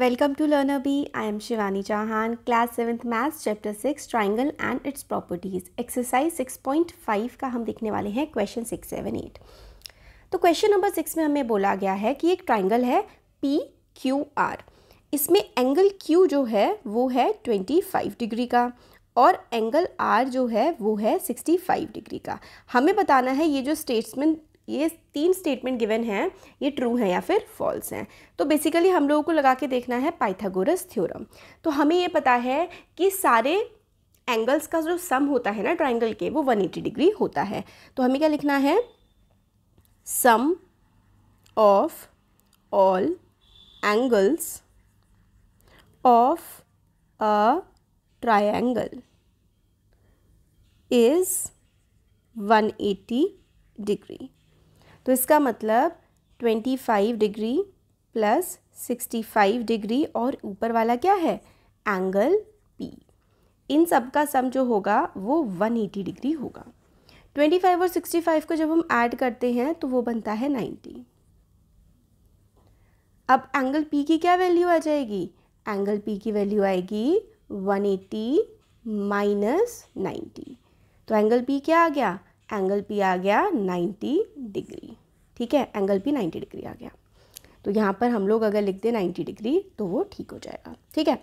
welcome to learn Abhi I am Shivani Chauhan class seventh maths chapter six triangle and its properties exercise six point five का हम देखने वाले हैं question six seven eight तो question number six में हमें बोला गया है कि एक ट्राइंगल है पी क्यू आर इसमें एंगल क्यू जो है वो है ट्वेंटी फाइव डिग्री का और एंगल आर जो है वो है सिक्सटी फाइव डिग्री का हमें बताना है ये जो स्टेट्समेंट ये तीन स्टेटमेंट गिवन हैं ये ट्रू हैं या फिर फॉल्स हैं तो बेसिकली हम लोगों को लगा के देखना है पाइथागोरस थ्योरम तो हमें ये पता है कि सारे एंगल्स का जो सम होता है ना ट्राइंगल के वो 180 डिग्री होता है तो हमें क्या लिखना है sum of all angles of a triangle is 180 degree तो इसका मतलब twenty five degree plus sixty five degree और ऊपर वाला क्या है एंगल पी इन सब का सम जो होगा वो वन एटी डिग्री होगा ट्वेंटी फाइव और सिक्सटी फाइव को जब हम ऐड करते हैं तो वो बनता है नाइन्टी अब एंगल पी की क्या वैल्यू आ जाएगी एंगल पी की वैल्यू आएगी 180 माइनस नाइन्टी तो एंगल पी क्या आ गया एंगल पी आ गया 90 डिग्री ठीक है एंगल भी 90 डिग्री आ गया तो यहाँ पर हम लोग अगर लिख दें 90 डिग्री तो वो ठीक हो जाएगा ठीक है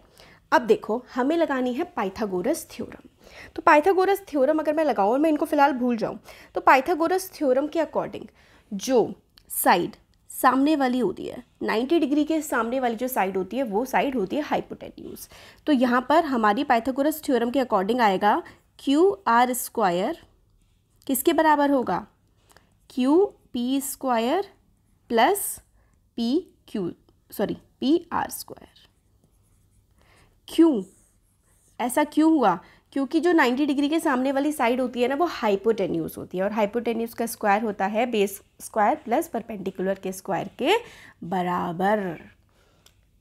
अब देखो हमें लगानी है पाइथागोरस थ्योरम तो पाइथागोरस थ्योरम अगर मैं लगाऊँ और मैं इनको फ़िलहाल भूल जाऊँ तो पाइथागोरस थ्योरम के अकॉर्डिंग जो साइड सामने वाली होती है 90 डिग्री के सामने वाली जो साइड होती है वो साइड होती है हाइपोटेन्यूज तो यहाँ पर हमारी पाइथागोरस थ्योरम के अकॉर्डिंग आएगा क्यू आर स्क्वायर किसके बराबर होगा Q P square plus P Q sorry P R square क्यों ऐसा क्यों हुआ क्योंकि जो 90 डिग्री के सामने वाली साइड होती है ना वो हाइपोटेन्यूज होती है और हाइपोटेन्यूज का स्क्वायर होता है बेस स्क्वायर प्लस परपेंडिकुलर के स्क्वायर के बराबर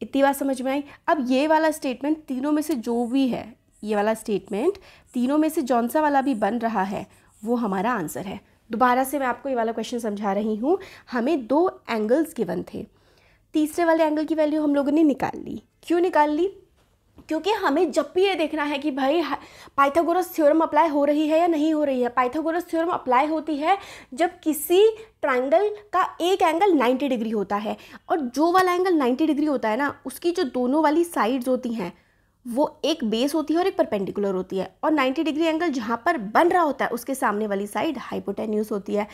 इतनी बात समझ में आई अब ये वाला स्टेटमेंट तीनों में से जो भी है ये वाला स्टेटमेंट तीनों में से जौन सा वाला भी बन रहा है वो हमारा आंसर है दोबारा से मैं आपको ये वाला क्वेश्चन समझा रही हूँ हमें दो एंगल्स गिवन थे तीसरे वाले एंगल की वैल्यू हम लोगों ने निकाल ली क्यों निकाल ली क्योंकि हमें जब भी ये देखना है कि भाई पाइथागोरस थ्योरम अप्लाई हो रही है या नहीं हो रही है पाइथागोरस थ्योरम अप्लाई होती है जब किसी ट्राइंगल का एक एंगल 90 डिग्री होता है और जो वाला एंगल 90 डिग्री होता है ना उसकी जो दोनों वाली साइड्स होती हैं वो एक बेस होती है और एक परपेंडिकुलर होती है और 90 डिग्री एंगल जहाँ पर बन रहा होता है उसके सामने वाली साइड हाइपोटेन्यूस होती है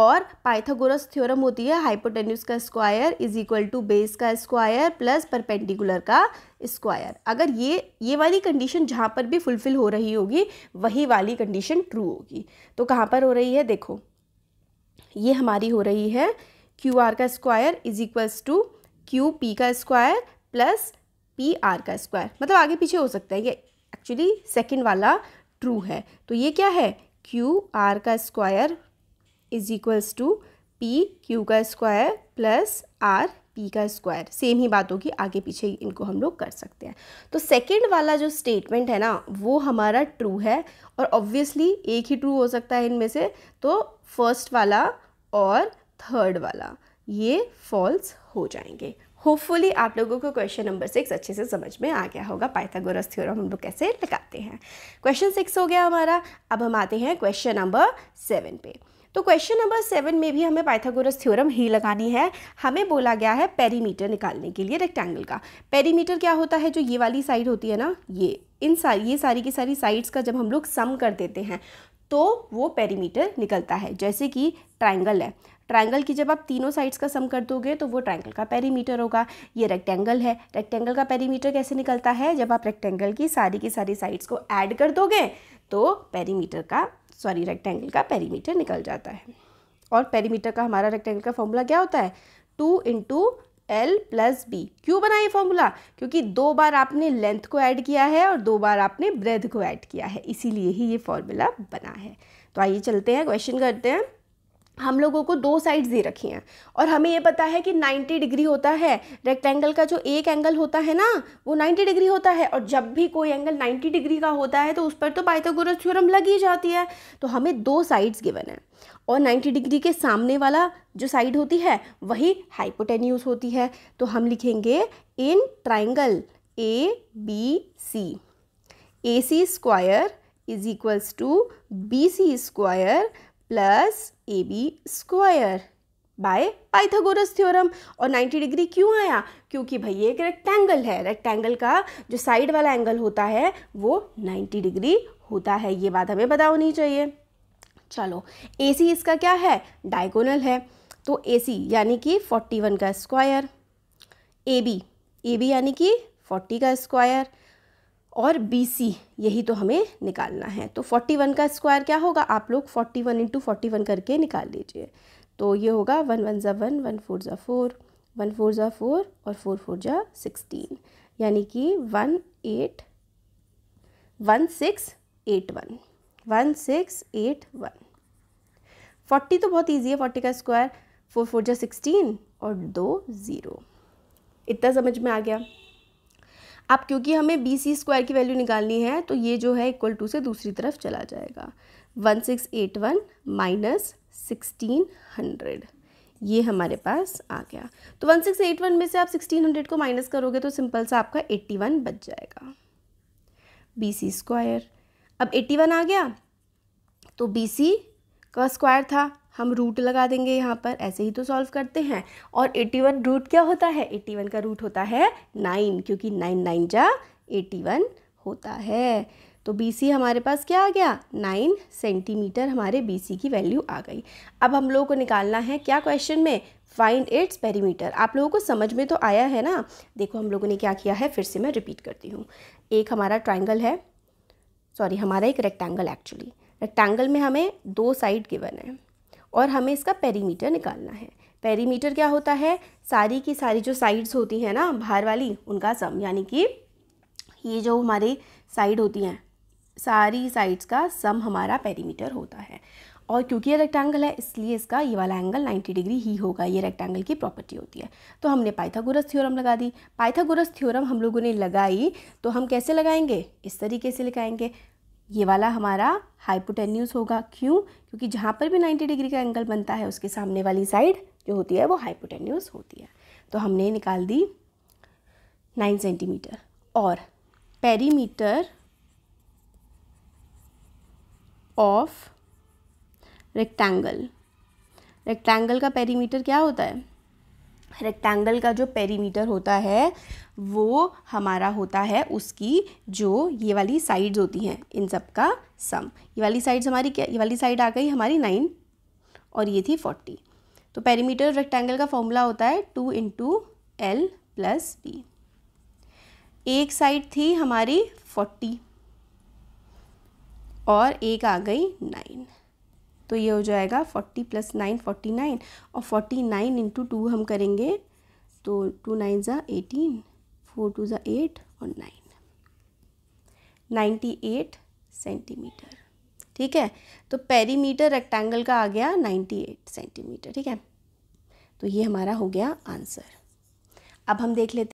और पाइथागोरस थ्योरम होती है हाइपोटेन्यूस का square is equal to base का स्क्वायर प्लस परपेंडिकुलर का स्क्वायर अगर ये ये वाली कंडीशन जहाँ पर भी फुलफिल हो रही होगी वही वाली कंडीशन ट्रू होगी तो कहाँ पर हो रही है देखो ये हमारी हो रही है क्यू आर का square is equals to Q P का स्क्वायर प्लस पी आर का स्क्वायर मतलब आगे पीछे हो सकता है ये एक्चुअली सेकेंड वाला ट्रू है तो ये क्या है क्यू आर का square is equals to P Q का स्क्वायर प्लस आर पी का स्क्वायर सेम ही बात होगी आगे पीछे इनको हम लोग कर सकते हैं तो सेकेंड वाला जो स्टेटमेंट है ना वो हमारा ट्रू है और ऑब्वियसली एक ही ट्रू हो सकता है इनमें से तो फर्स्ट वाला और थर्ड वाला ये फॉल्स हो जाएंगे होपफुली आप लोगों को क्वेश्चन नंबर सिक्स अच्छे से समझ में आ गया होगा पाइथागोरस थ्योरम हम लोग कैसे लगाते हैं क्वेश्चन सिक्स हो गया हमारा अब हम आते हैं क्वेश्चन नंबर सेवन पे तो क्वेश्चन नंबर सेवन में भी हमें पाइथागोरस थ्योरम ही लगानी है हमें बोला गया है पेरीमीटर निकालने के लिए रेक्टेंगल का पेरीमीटर क्या होता है जो ये वाली साइड होती है ना ये इन सारी ये सारी की सारी साइड्स का जब हम लोग सम कर देते हैं तो वो पेरीमीटर निकलता है जैसे कि ट्राइंगल है ट्रायंगल की जब आप तीनों साइड्स का सम कर दोगे तो वो ट्रायंगल का पेरीमीटर होगा ये रेक्टेंगल है रेक्टेंगल का पेरीमीटर कैसे निकलता है जब आप रेक्टेंगल की सारी की सारी साइड्स को ऐड कर दोगे तो पेरीमीटर का सॉरी रेक्टेंगल का पेरीमीटर निकल जाता है और पेरीमीटर का हमारा रेक्टेंगल का फॉर्मूला क्या होता है two into L plus B क्यों बना ये फॉर्मूला क्योंकि दो बार आपने लेंथ को ऐड किया है और दो बार आपने ब्रेथ को ऐड किया है इसीलिए ही ये फॉर्मूला बना है तो आइए चलते हैं क्वेश्चन करते हैं हम लोगों को दो साइड्स दे रखी हैं और हमें ये पता है कि 90 डिग्री होता है रेक्टेंगल का जो एक एंगल होता है ना वो 90 डिग्री होता है और जब भी कोई एंगल 90 डिग्री का होता है तो उस पर तो पाइथागोरस थ्योरम लग ही जाती है तो हमें दो साइड्स गिवन है और 90 डिग्री के सामने वाला जो साइड होती है वही हाइपोटेन्यूज होती है तो हम लिखेंगे in triangle A B C A C square is equals to B C square plus A B square by Pythagoras theorem और 90 डिग्री क्यों आया क्योंकि भाई एक रेक्टेंगल है रेक्टेंगल का जो साइड वाला एंगल होता है वो 90 डिग्री होता है ये बात हमें पता होनी चाहिए चलो ए सी इसका क्या है डायगोनल है तो ए सी यानी कि 41 का square A B A B यानी कि 40 का स्क्वायर और बी सी यही तो हमें निकालना है तो फोर्टी वन का स्क्वायर क्या होगा आप लोग forty one into forty one करके निकाल लीजिए तो ये होगा वन वन ज़ा वन वन फोर ज़ा फोर वन फोर ज़ा फोर और फोर फोर ज़ा सिक्सटीन यानी कि one eight one six eight one one six eight one forty तो बहुत ईजी है फोर्टी का स्क्वायर फोर फोर जा सिक्सटीन और दो ज़ीरो इतना समझ में आ गया अब क्योंकि हमें बी सी स्क्वायर की वैल्यू निकालनी है तो ये जो है इक्वल टू से दूसरी तरफ चला जाएगा one six eight one minus sixteen hundred ये हमारे पास आ गया तो वन सिक्स एट वन में से आप सिक्सटीन हंड्रेड को माइनस करोगे तो सिंपल सा आपका एट्टी वन बच जाएगा बी सी स्क्वायर अब एट्टी वन आ गया तो बी सी का स्क्वायर था हम रूट लगा देंगे यहाँ पर ऐसे ही तो सॉल्व करते हैं और 81 रूट क्या होता है 81 का रूट होता है नाइन क्योंकि नाइन नाइन जा एटी वन होता है तो बी सी हमारे पास क्या आ गया नाइन सेंटीमीटर हमारे बी सी की वैल्यू आ गई अब हम लोगों को निकालना है क्या क्वेश्चन में फाइंड इट्स पेरीमीटर आप लोगों को समझ में तो आया है ना देखो हम लोगों ने क्या किया है फिर से मैं रिपीट करती हूँ एक हमारा ट्राइंगल है सॉरी हमारा एक रेक्टेंगल एक्चुअली रेक्टेंगल में हमें दो साइड गिवन है और हमें इसका पेरीमीटर निकालना है पेरीमीटर क्या होता है सारी की सारी जो साइड्स होती हैं ना बाहर वाली उनका सम यानी कि ये जो हमारी साइड होती हैं सारी साइड्स का सम हमारा पेरीमीटर होता है और क्योंकि ये रेक्टेंगल है इसलिए इसका ये वाला एंगल 90 डिग्री ही होगा ये रेक्टेंगल की प्रॉपर्टी होती है तो हमने पाइथागोरस थ्योरम लगा दी पाइथागोरस थ्योरम हम लोगों ने लगाई तो हम कैसे लगाएंगे इस तरीके से लगाएंगे ये वाला हमारा हाइपोटेन्यूज होगा क्यों क्योंकि जहाँ पर भी 90 डिग्री का एंगल बनता है उसके सामने वाली साइड जो होती है वो हाइपोटेन्यूज होती है तो हमने निकाल दी 9 सेंटीमीटर और पेरीमीटर ऑफ रेक्टेंगल रेक्टेंगल का पेरीमीटर क्या होता है रेक्टेंगल का जो पेरीमीटर होता है वो हमारा होता है उसकी जो ये वाली साइड्स होती हैं इन सब का सम ये वाली साइड्स हमारी क्या ये वाली साइड आ गई हमारी नाइन और ये थी फोर्टी तो पेरीमीटर रेक्टेंगल का फॉर्मूला होता है two into L plus B एक साइड थी हमारी फोर्टी और एक आ गई नाइन तो ये हो जाएगा forty plus nine forty nine और फोर्टी नाइन इंटू टू हम करेंगे तो टू नाइन ज़ा एटीन फोर टू ज़ा एट और नाइन नाइन्टी एट सेंटीमीटर ठीक है तो पेरीमीटर रेक्टेंगल का आ गया नाइन्टी एट सेंटीमीटर ठीक है तो ये हमारा हो गया आंसर अब हम देख लेते